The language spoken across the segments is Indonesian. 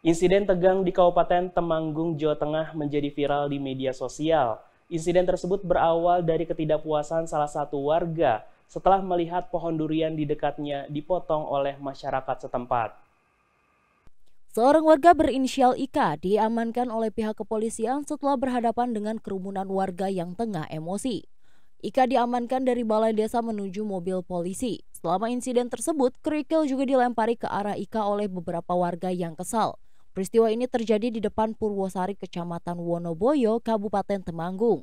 Insiden tegang di Kabupaten Temanggung, Jawa Tengah menjadi viral di media sosial. Insiden tersebut berawal dari ketidakpuasan salah satu warga setelah melihat pohon durian di dekatnya dipotong oleh masyarakat setempat. Seorang warga berinisial Ika diamankan oleh pihak kepolisian setelah berhadapan dengan kerumunan warga yang tengah emosi. Ika diamankan dari balai desa menuju mobil polisi. Selama insiden tersebut, kerikil juga dilempari ke arah Ika oleh beberapa warga yang kesal. Peristiwa ini terjadi di depan Purwosari Kecamatan Wonoboyo, Kabupaten Temanggung.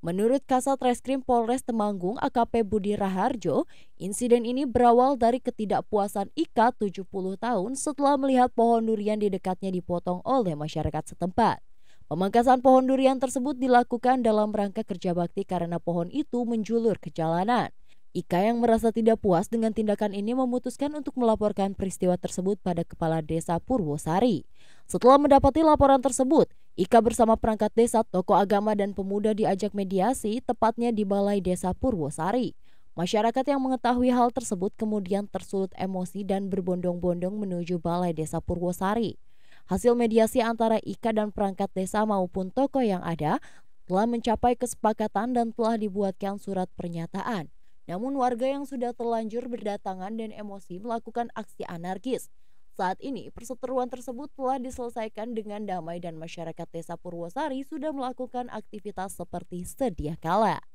Menurut Kasat Reskrim Polres Temanggung AKP Budi Raharjo, insiden ini berawal dari ketidakpuasan Ika 70 tahun setelah melihat pohon durian di dekatnya dipotong oleh masyarakat setempat. Pemangkasan pohon durian tersebut dilakukan dalam rangka kerja bakti karena pohon itu menjulur ke jalanan. Ika yang merasa tidak puas dengan tindakan ini memutuskan untuk melaporkan peristiwa tersebut pada kepala desa Purwosari. Setelah mendapati laporan tersebut, Ika bersama perangkat desa, tokoh agama dan pemuda diajak mediasi tepatnya di Balai Desa Purwosari. Masyarakat yang mengetahui hal tersebut kemudian tersulut emosi dan berbondong-bondong menuju Balai Desa Purwosari. Hasil mediasi antara Ika dan perangkat desa maupun tokoh yang ada telah mencapai kesepakatan dan telah dibuatkan surat pernyataan. Namun warga yang sudah terlanjur berdatangan dan emosi melakukan aksi anarkis. Saat ini perseteruan tersebut telah diselesaikan dengan damai dan masyarakat Desa Purwosari sudah melakukan aktivitas seperti sedia kala.